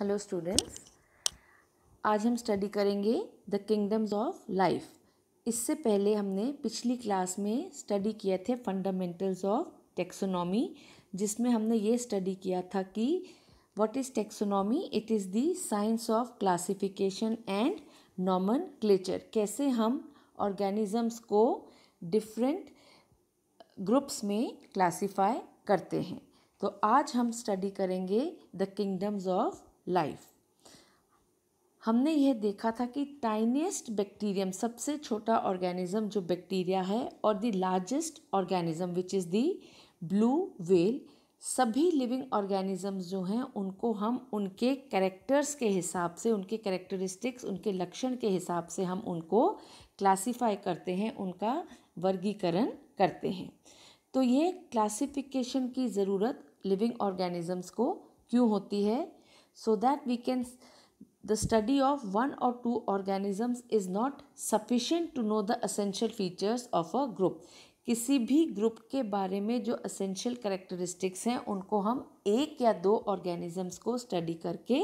Hello students आज हम study करेंगे द किंगडम्स ऑफ लाइफ इससे पहले हमने पिछली क्लास में स्टडी किए थे फंडामेंटल्स ऑफ टेक्सोनॉमी जिसमें हमने ये स्टडी किया था कि what is taxonomy it is the science of classification and nomenclature कैसे हम ऑर्गेनिजम्स को डिफरेंट ग्रुप्स में क्लासीफाई करते हैं तो आज हम स्टडी करेंगे द किंगडम्स ऑफ लाइफ हमने यह देखा था कि टाइनेस्ट बैक्टीरियम सबसे छोटा ऑर्गेनिज्म जो बैक्टीरिया है और the largest organism which is the blue whale सभी लिविंग ऑर्गेनिजम्स जो हैं उनको हम उनके कैरेक्टर्स के हिसाब से उनके कैरेक्टरिस्टिक्स उनके लक्षण के हिसाब से हम उनको क्लासिफाई करते हैं उनका वर्गीकरण करते हैं तो ये क्लासिफिकेशन की ज़रूरत लिविंग ऑर्गेनिजम्स को क्यों होती है so that we can the study of one or two organisms is not sufficient to know the essential features of a group किसी भी ग्रुप के बारे में जो असेंशियल करेक्टरिस्टिक्स हैं उनको हम एक या दो ऑर्गेनिजम्स को स्टडी करके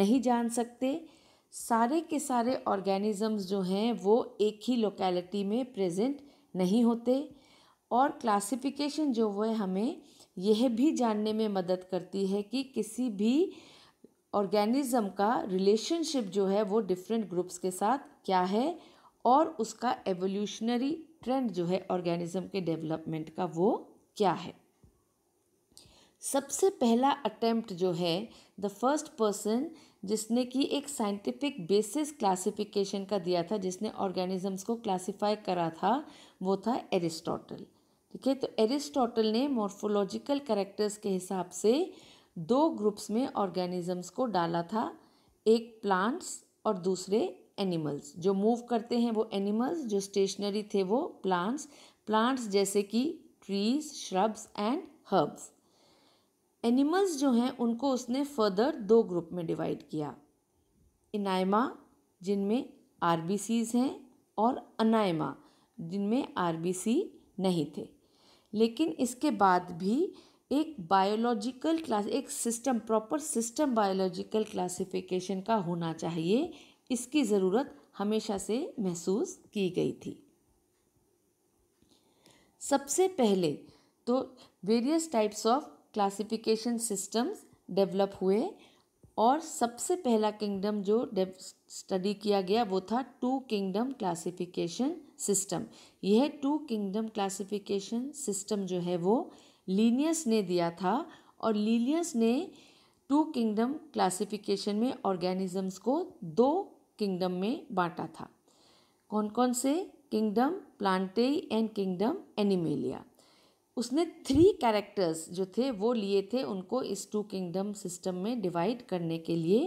नहीं जान सकते सारे के सारे ऑर्गेनिजम्स जो हैं वो एक ही लोकेलिटी में प्रेजेंट नहीं होते और क्लासिफिकेशन जो है हमें यह भी जानने में मदद करती है कि किसी भी ऑर्गेनिज़म का रिलेशनशिप जो है वो डिफरेंट ग्रुप्स के साथ क्या है और उसका एवोल्यूशनरी ट्रेंड जो है ऑर्गेनिज़म के डेवलपमेंट का वो क्या है सबसे पहला अटेम्प्ट जो है द फर्स्ट पर्सन जिसने कि एक साइंटिफिक बेसिस क्लासिफिकेशन का दिया था जिसने ऑर्गेनिजम्स को क्लासिफाई करा था वो था एरिस्टोटल ठीक है तो एरिस्टोटल ने मॉर्फोलॉजिकल करेक्टर्स के हिसाब से दो ग्रुप्स में ऑर्गेनिजम्स को डाला था एक प्लांट्स और दूसरे एनिमल्स जो मूव करते हैं वो एनिमल्स जो स्टेशनरी थे वो प्लांट्स प्लांट्स जैसे कि trees shrubs and herbs animals जो हैं उनको उसने फर्दर दो ग्रुप में डिवाइड किया इनाइमा जिनमें आर हैं और अनाइमा जिनमें आर नहीं थे लेकिन इसके बाद भी एक बायोलॉजिकल क्लास एक system proper system biological classification का होना चाहिए इसकी ज़रूरत हमेशा से महसूस की गई थी सबसे पहले तो various types of classification systems develop हुए और सबसे पहला किंगडम जो स्टडी किया गया वो था टू किंगडम क्लासिफिकेशन सिस्टम यह टू किंगडम क्लासिफिकेशन सिस्टम जो है वो लीनियस ने दिया था और लीलियस ने टू किंगडम क्लासिफिकेशन में ऑर्गेनिजम्स को दो किंगडम में बांटा था कौन कौन से kingdom Plantae and kingdom Animalia उसने थ्री कैरेक्टर्स जो थे वो लिए थे उनको इस टू किंगडम सिस्टम में डिवाइड करने के लिए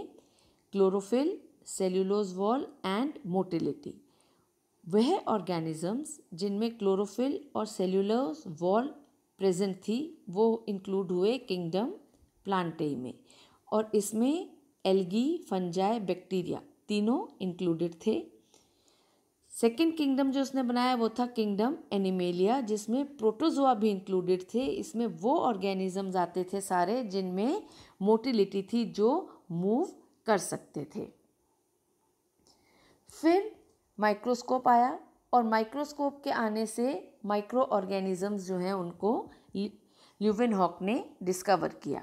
chlorophyll cellulose wall and motility वह ऑर्गेनिजम्स जिनमें क्लोरोफिल और सेल्यूलोज वॉल प्रेजेंट थी वो इंक्लूड हुए किंगडम प्लांटे में और इसमें एल्गी फंजाई बैक्टीरिया तीनों इंक्लूडेड थे सेकेंड किंगडम जो उसने बनाया वो था किंगडम एनिमेलिया जिसमें प्रोटोजोआ भी इंक्लूडेड थे इसमें वो ऑर्गेनिजम्स आते थे सारे जिनमें मोटिलिटी थी जो मूव कर सकते थे फिर माइक्रोस्कोप आया और माइक्रोस्कोप के आने से माइक्रो ऑर्गेनिज़म्स जो हैं उनको ल्यूविन हॉक ने डिस्कवर किया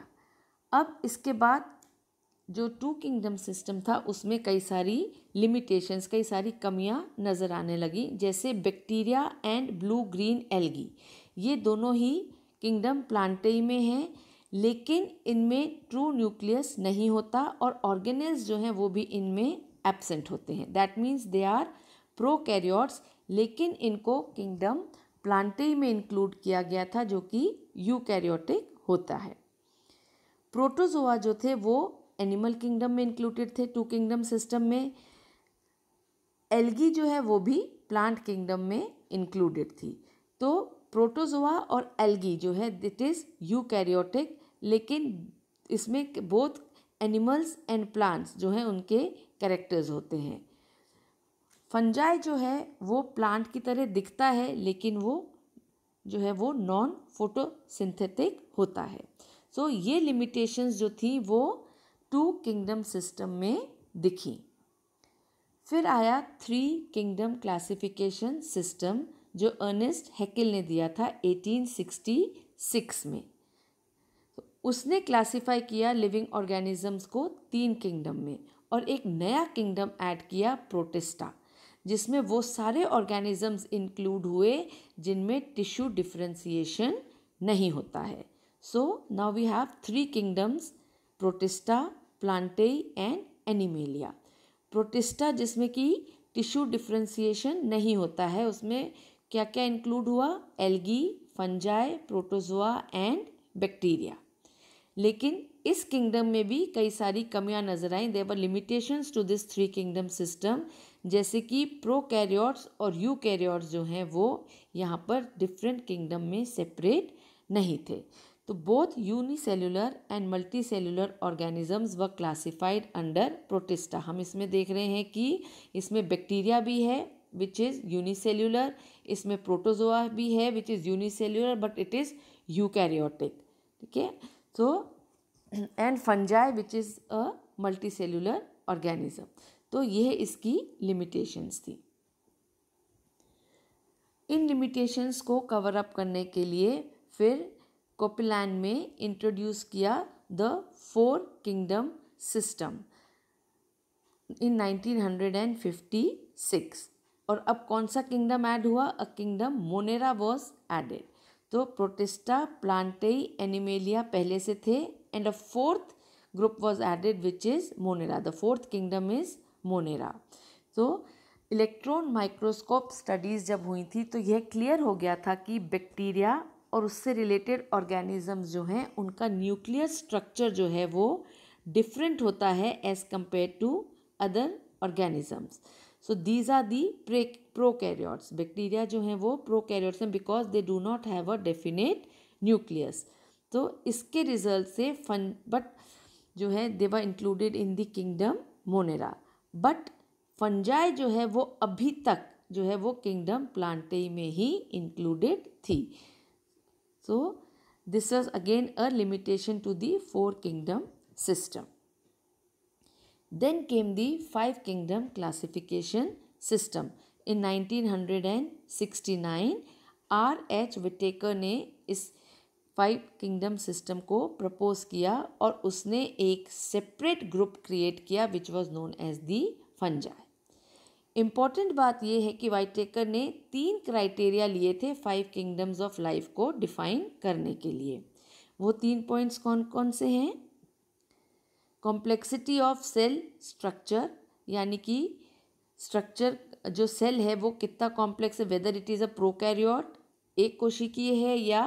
अब इसके बाद जो टू किंगडम सिस्टम था उसमें कई सारी लिमिटेशंस कई सारी कमियां नज़र आने लगी जैसे bacteria and blue green algae ये दोनों ही किंगडम प्लांटई में हैं लेकिन इनमें ट्रू न्यूक्लियस नहीं होता और ऑर्गेनल्स जो हैं वो भी इनमें एबसेंट होते हैं that means they are prokaryotes लेकिन इनको किंगडम प्लांटे में इंक्लूड किया गया था जो कि यूकैरियोटिक होता है प्रोटोजोआ जो थे वो एनिमल किंगडम में इंक्लूडेड थे टू किंगडम सिस्टम में एल्गी जो है वो भी प्लांट किंगडम में इंक्लूडेड थी तो प्रोटोजोआ और एल्गी जो है दिट इज़ यूकैरियोटिक लेकिन इसमें बोथ एनिमल्स एंड प्लांट्स जो हैं उनके कैरेक्टर्स होते हैं फंजाई जो है वो प्लांट की तरह दिखता है लेकिन वो जो है वो नॉन फोटोसिंथेटिक होता है सो so, ये लिमिटेशंस जो थी वो टू किंगडम सिस्टम में दिखी फिर आया थ्री किंगडम क्लासिफिकेशन सिस्टम जो अर्नेस्ट हैकेल ने दिया था 1866 में तो उसने क्लासिफाई किया लिविंग ऑर्गेनिजम्स को तीन किंगडम में और एक नया किंगडम ऐड किया प्रोटेस्टा जिसमें वो सारे ऑर्गेनिज़म्स इंक्लूड हुए जिनमें टिश्यू डिफ्रेंसीशन नहीं होता है so now we have three kingdoms Protista Plantae and Animalia Protista जिसमें कि टिश्यू डिफ्रेंसीशन नहीं होता है उसमें क्या क्या इंक्लूड हुआ algae fungi protozoa and bacteria लेकिन इस किंगडम में भी कई सारी कमियां नजर आई there were limitations to this three kingdom system जैसे कि प्रोकैरियोट्स और यूकैरियोट्स जो हैं वो यहाँ पर डिफरेंट किंगडम में सेपरेट नहीं थे तो both unicellular and multicellular organisms were classified under Protista हम इसमें देख रहे हैं कि इसमें बैक्टीरिया भी है विच इज़ यूनिसेलुलर इसमें प्रोटोजोआ भी है which is unicellular but it is eukaryotic ठीक है so and fungi which is a multicellular organism तो यह इसकी लिमिटेशंस थी इन लिमिटेशंस को कवर अप करने के लिए फिर कोपिलैन में इंट्रोड्यूस किया the four kingdom system in 1956 और अब कौन सा किंगडम ऐड हुआ a kingdom Monera was added तो प्रोटेस्टा प्लांटेई एनिमेलिया पहले से थे and a fourth group was added which is Monera the fourth kingdom is Monera तो इलेक्ट्रॉन माइक्रोस्कोप स्टडीज़ जब हुई थी तो यह क्लियर हो गया था कि बैक्टीरिया और उससे रिलेटेड ऑर्गेनिजम्स जो हैं उनका न्यूक्लियर स्ट्रक्चर जो है वो डिफरेंट होता है as compared to other organisms so these are the pre prokaryotes bacteria जो हैं वो प्रोकैरियोट्स हैं because they do not have a definite nucleus तो इसके रिजल्ट से फन बट जो है they were included in the kingdom Monera but fungi जो है वो अभी तक जो है वो किंगडम प्लांटे में ही इंक्लूडेड थी so this was again a limitation to the four kingdom system then came the five kingdom classification system in 1969 R H Whittaker ने इस फाइव किंगडम सिस्टम को प्रपोज किया और उसने एक सेपरेट ग्रुप क्रिएट किया which was known as the fungi important बात यह है कि वाइटेकर ने तीन क्राइटेरिया लिए थे फाइव किंगडम्स ऑफ लाइफ को डिफाइन करने के लिए वो तीन पॉइंट्स कौन कौन से हैं कॉम्प्लेक्सिटी ऑफ सेल स्ट्रक्चर यानी कि स्ट्रक्चर जो सेल है वो कितना कॉम्प्लेक्स है whether it is a prokaryote एक कोशिकीय है या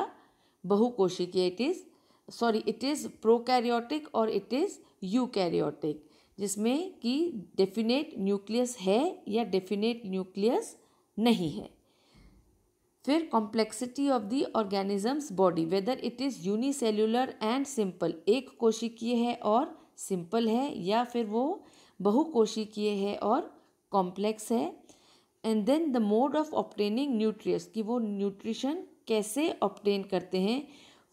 बहुकोशिकीय it is sorry it is prokaryotic और इट इज़ यूकैरियोटिक जिसमें कि डेफिनेट न्यूक्लियस है या डेफिनेट न्यूक्लियस नहीं है फिर complexity of the organisms body whether it is unicellular and simple एक कोशिकीय है और सिंपल है या फिर वो बहुकोशिकीय है और कॉम्प्लेक्स है and then the mode of obtaining nutrients कि वो न्यूट्रिशन कैसे ऑप्टेन करते हैं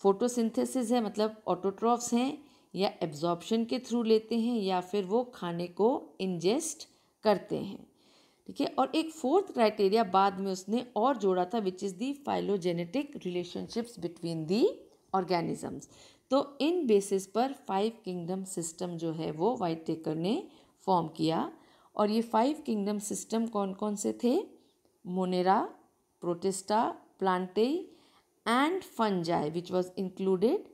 फोटोसिंथेसिस है मतलब ऑटोट्रॉफ्स हैं या एब्जॉर्प्शन के थ्रू लेते हैं या फिर वो खाने को इंजेस्ट करते हैं ठीक है और एक फोर्थ क्राइटेरिया बाद में उसने और जोड़ा था which is the phylogenetic relationships between the organisms तो इन बेसिस पर फाइव किंगडम सिस्टम जो है वो वाइट टेकर ने फॉर्म किया और ये फाइव किंगडम सिस्टम कौन कौन से थे Monera Protista plantae and fungi which was included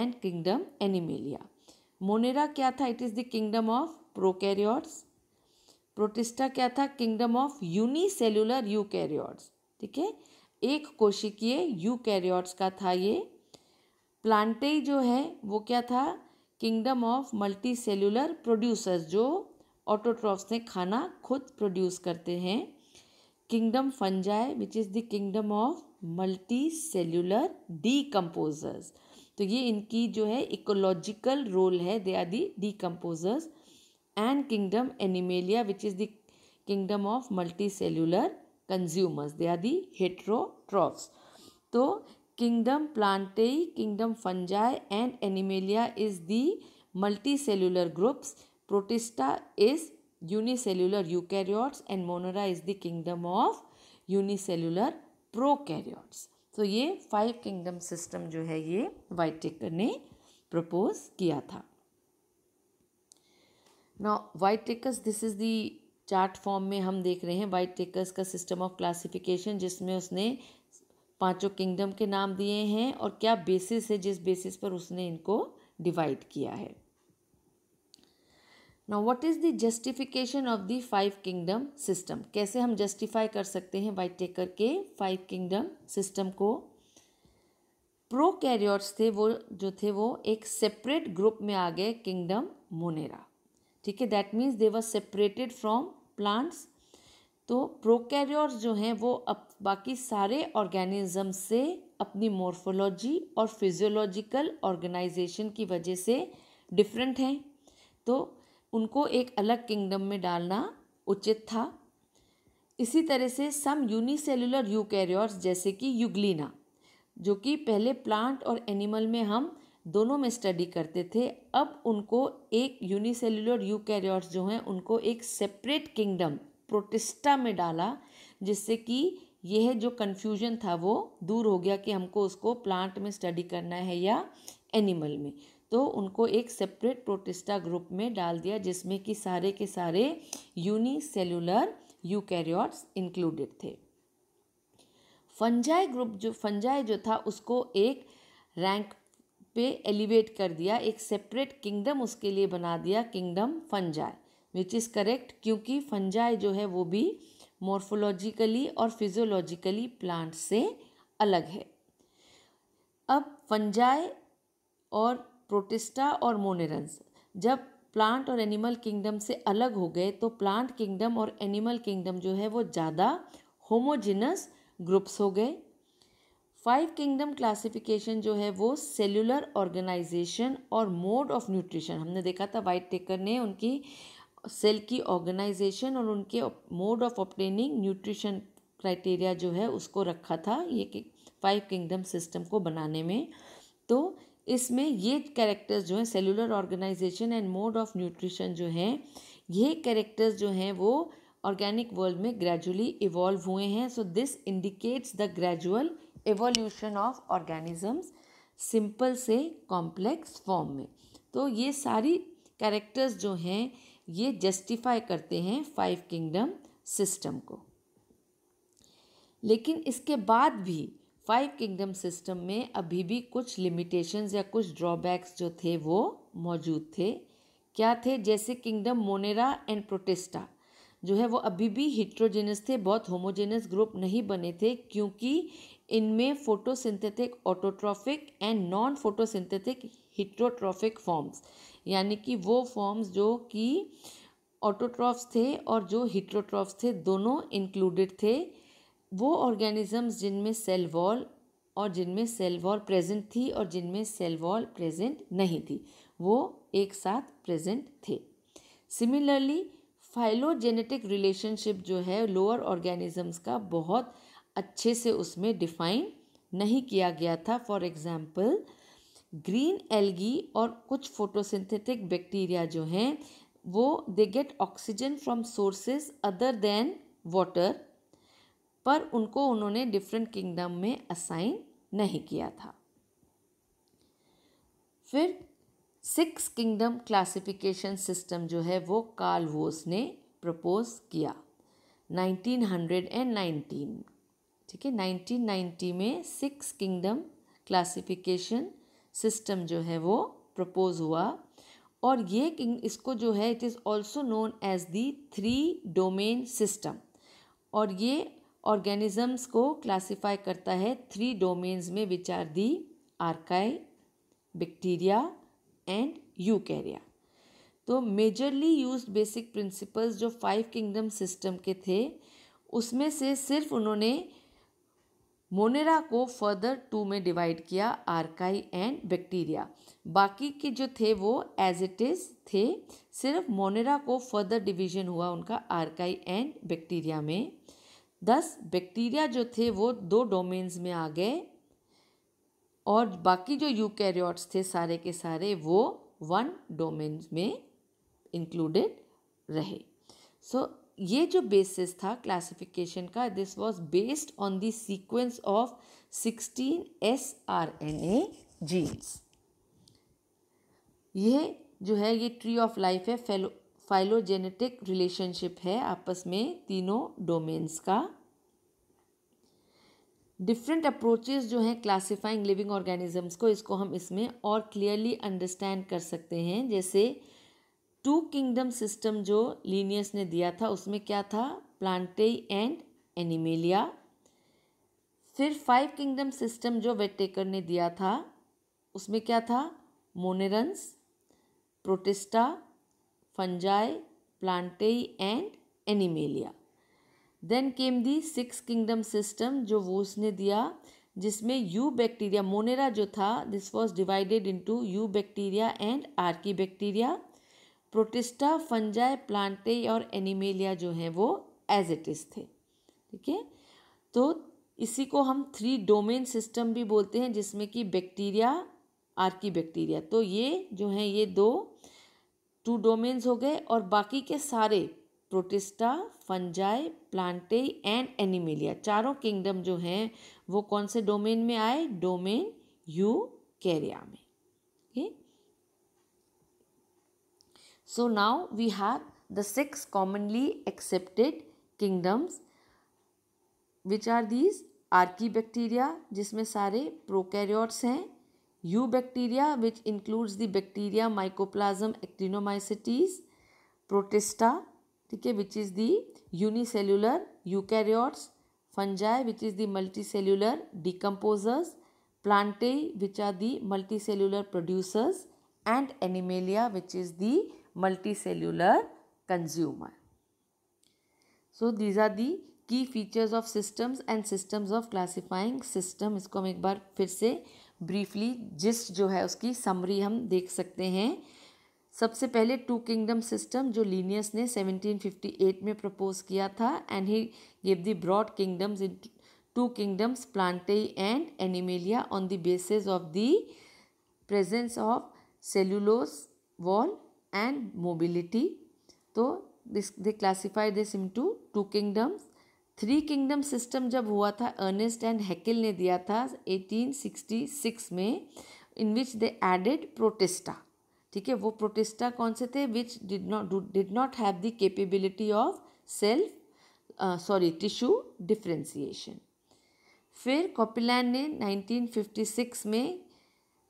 and kingdom animalia. Monera क्या था it is the kingdom of prokaryotes Protista क्या था किंगडम ऑफ यूनिसेलुलर यूकैरियोट्स ठीक है एक कोशिकीय यूकैरियोट्स का था ये प्लांटे जो है वो क्या था kingdom of multicellular producers जो ऑटोट्रॉफ्स ने खाना खुद प्रोड्यूस करते हैं kingdom fungi which is the kingdom of multi multicellular decomposers तो ये इनकी जो है इकोलॉजिकल रोल है they are the decomposers and kingdom Animalia which is the kingdom of multicellular consumers they are the heterotrophs तो kingdom Plantae kingdom fungi and Animalia is the multicellular groups Protista is unicellular eukaryotes and monera is the kingdom of unicellular prokaryotes. तो ये five kingdom system जो है ये वाइटेकर ने propose किया था ना takers this is the chart form में हम देख रहे हैं वाइट टेकर्स का सिस्टम ऑफ क्लासिफिकेशन जिसमें उसने पांचों किंगडम के नाम दिए हैं और क्या बेसिस है जिस बेसिस पर उसने इनको डिवाइड किया है now what is the justification of the five kingdom system कैसे हम जस्टिफाई कर सकते हैं वाइट टेकर के फाइव किंगडम सिस्टम को प्रो कैरियर्स थे वो जो थे वो एक सेपरेट ग्रुप में आ गए किंगडम मोनेरा ठीक है that means they were separated from plants तो प्रो कैरियर्स जो हैं वो अब बाकी सारे ऑर्गेनिज्म से अपनी मोर्फोलॉजी और फिजियोलॉजिकल ऑर्गेनाइजेशन की वजह से डिफरेंट हैं तो उनको एक अलग किंगडम में डालना उचित था इसी तरह से सम यूनिसेलुलर यूकैरियोट्स जैसे कि युगलिना जो कि पहले प्लांट और एनिमल में हम दोनों में स्टडी करते थे अब उनको एक यूनिसेलुलर यूकैरियोट्स जो हैं उनको एक सेपरेट किंगडम प्रोटिस्टा में डाला जिससे कि यह जो कन्फ्यूजन था वो दूर हो गया कि हमको उसको प्लांट में स्टडी करना है या एनिमल में तो उनको एक सेपरेट प्रोटिस्टा ग्रुप में डाल दिया जिसमें कि सारे के सारे यूनिसेलुलर यूकैरियोट्स इंक्लूडेड थे फंजाई ग्रुप जो फंजाई जो था उसको एक रैंक पे एलिवेट कर दिया एक सेपरेट किंगडम उसके लिए बना दिया kingdom fungi which is correct क्योंकि फंजाई जो है वो भी मॉर्फोलॉजिकली और फिजियोलॉजिकली प्लांट से अलग है अब फंजाई और प्रोटिस्टा और मोनेरन्स जब प्लांट और एनिमल किंगडम से अलग हो गए तो प्लांट किंगडम और एनिमल किंगडम जो है वो ज़्यादा होमोजिनस ग्रुप्स हो गए फाइव किंगडम क्लासिफिकेशन जो है वो सेलुलर ऑर्गेनाइजेशन और मोड ऑफ न्यूट्रिशन हमने देखा था वाइट टेकर ने उनकी सेल की ऑर्गेनाइजेशन और उनके mode of obtaining nutrition criteria जो है उसको रखा था ये फाइव किंगडम सिस्टम को बनाने में तो इसमें ये कैरेक्टर्स जो हैं cellular organization and mode of nutrition जो हैं ये कैरेक्टर्स जो हैं वो ऑर्गेनिक वर्ल्ड में ग्रेजुअली इवॉल्व हुए हैं so this indicates the gradual evolution of organisms simple से कॉम्प्लेक्स फॉर्म में तो ये सारी कैरेक्टर्स जो हैं ये जस्टिफाई करते हैं फाइव किंगडम सिस्टम को लेकिन इसके बाद भी फाइव किंगडम सिस्टम में अभी भी कुछ लिमिटेशंस या कुछ ड्रॉबैक्स जो थे वो मौजूद थे क्या थे जैसे किंगडम मोनेरा एंड प्रोटेस्टा जो है वो अभी भी हिट्रोजेनस थे बहुत होमोजेनस ग्रुप नहीं बने थे क्योंकि इनमें photosynthetic autotrophic and non photosynthetic heterotrophic forms यानी कि वो फॉर्म्स जो कि ऑटोट्रॉफ्स थे और जो हिट्रोट्रॉफ्स थे दोनों इंक्लूडेड थे वो ऑर्गेनिज़म्स जिनमें सेल वॉल और जिनमें सेल वॉल प्रेजेंट थी और जिनमें सेल वॉल प्रेजेंट नहीं थी वो एक साथ प्रेजेंट थे सिमिलरली फाइलोजेनेटिक रिलेशनशिप जो है लोअर ऑर्गेनिजम्स का बहुत अच्छे से उसमें डिफाइन नहीं किया गया था फॉर एग्ज़ाम्पल ग्रीन एल्गी और कुछ फोटोसिंथेटिक बैक्टीरिया जो हैं वो they get oxygen from sources other than water पर उनको उन्होंने डिफरेंट किंगडम में असाइन नहीं किया था फिर सिक्स किंगडम क्लासिफिकेशन सिस्टम जो है वो कार्ल वोस ने प्रपोज किया 1919 ठीक है 1990 में सिक्स किंगडम क्लासिफिकेशन सिस्टम जो है वो प्रपोज हुआ और ये किंग इसको जो है it is also known as the three domain system और ये ऑर्गेनिजम्स को क्लासिफाई करता है थ्री डोमेन्स में which are the archaebacteria and eukarya तो मेजरली यूज बेसिक प्रिंसिपल्स जो फाइव किंगडम सिस्टम के थे उसमें से सिर्फ उन्होंने मोनेरा को फर्दर टू में डिवाइड किया आर्काई एंड बैक्टीरिया बाकी के जो थे वो एज इट इज़ थे सिर्फ मोनेरा को फर्दर डिवीजन हुआ उनका आर्काई एंड बैक्टीरिया में दस बैक्टीरिया जो थे वो दो डोमेन्स में आ गए और बाकी जो यूकैरियोट्स थे सारे के सारे वो वन डोमेन में इंक्लूडेड रहे सो so, ये जो बेसिस था क्लासिफिकेशन का this was based on the sequence of sixteen S R N A genes यह जो है ये ट्री ऑफ लाइफ है फेलो फाइलोजेनेटिक रिलेशनशिप है आपस में तीनों डोमेन्स का डिफरेंट अप्रोचेज जो हैं क्लासिफाइंग लिविंग ऑर्गेनिजम्स को इसको हम इसमें और क्लियरली अंडरस्टैंड कर सकते हैं जैसे टू किंगडम सिस्टम जो लीनियस ने दिया था उसमें क्या था प्लांटे एंड एनिमेलिया फिर फाइव किंगडम सिस्टम जो वेटेकर ने दिया था उसमें क्या था monerans protista fungi, plantae and animalia. Then came the six kingdom system जो वो उसने दिया जिसमें यू बैक्टीरिया मोनेरा जो था this was divided into eubacteria and archaebacteria protista fungi plantae और एनिमेलिया जो हैं वो एज इट इज़ थे ठीक है तो इसी को हम थ्री डोमेन सिस्टम भी बोलते हैं जिसमें कि बैक्टीरिया आर्की बैक्टीरिया तो ये जो हैं ये दो टू डोमेन्स हो गए और बाकी के सारे protista fungi plantae and animalia चारों किंगडम जो हैं वो कौन से डोमेन में आए डोमेन यू कैरिया में so now we have the six commonly accepted kingdoms which are these these archaebacteria जिसमें सारे प्रोकैरियोट्स हैं eubacteria which includes the bacteria mycoplasma actinomycetes protista ठीक है which is the unicellular eukaryotes fungi which is the multicellular decomposers plantae which are the multicellular producers and animalia which is the multicellular consumer so these are the key features of systems and systems of classifying system इसको हम एक बार फिर से briefly gist जो है उसकी summary हम देख सकते हैं सबसे पहले टू किंगडम सिस्टम जो लीनियस ने 1758 में प्रपोज किया था and he give the broad kingdoms in two kingdoms plantae and animalia on the basis of the presence of cellulose wall and mobility तो this they classify this into two kingdoms three kingdom system जब हुआ था Ernest and हैकिल ने दिया था 1866 में इन विच they added Protista ठीक है वो प्रोटेस्टा कौन से थे which did not did not have the capability of self sorry tissue differentiation फिर कॉपीलैंड ने 1956 में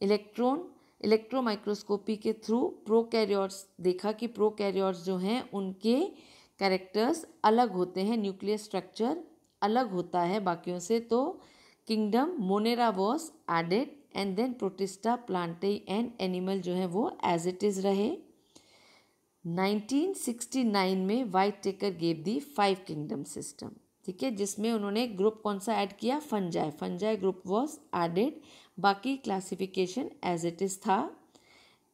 इलेक्ट्रॉन इलेक्ट्रोमाइक्रोस्कोपी के थ्रू प्रोकैरियोट्स देखा कि प्रोकैरियोट्स जो हैं उनके कैरेक्टर्स अलग होते हैं न्यूक्लियर स्ट्रक्चर अलग होता है बाकियों से तो kingdom Monera was added and then protista Plantae and animal जो है वो एज इट इज़ रहे 1969 में Whittaker gave the five kingdom system ठीक है जिसमें उन्होंने ग्रुप कौन सा ऐड किया fungi fungi group was added बाकी क्लासिफिकेशन एज इट इज़ था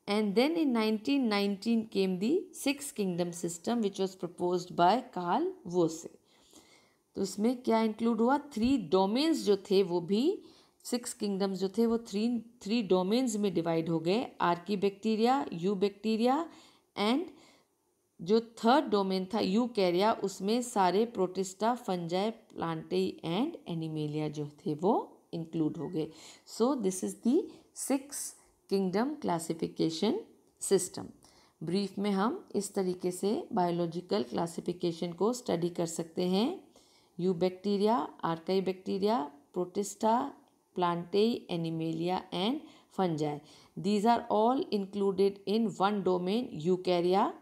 And then in 1919 came the Six Kingdom system which was proposed by Karl Wose. तो इसमें क्या इंक्लूड हुआ थ्री डोमेन्स जो थे वो भी सिक्स किंगडम्स जो थे वो थ्री थ्री डोमेन्स में डिवाइड हो गए archaebacteria eubacteria and जो थर्ड डोमेन था यू कैरिया उसमें सारे protista fungi plantae and animalia जो थे वो इंक्लूड हो गए so this is the six kingdom classification system brief में हम इस तरीके से बायोलॉजिकल क्लासिफिकेशन को स्टडी कर सकते हैं eubacteria archaebacteria protista plantae animalia and fungi these are all included in one domain eukarya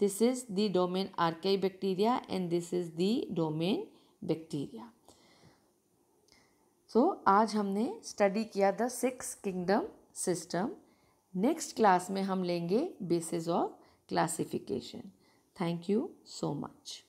this is the domain archaebacteria and this is the domain bacteria so आज हमने study किया the six kingdom system next class में हम लेंगे basis of classification thank you so much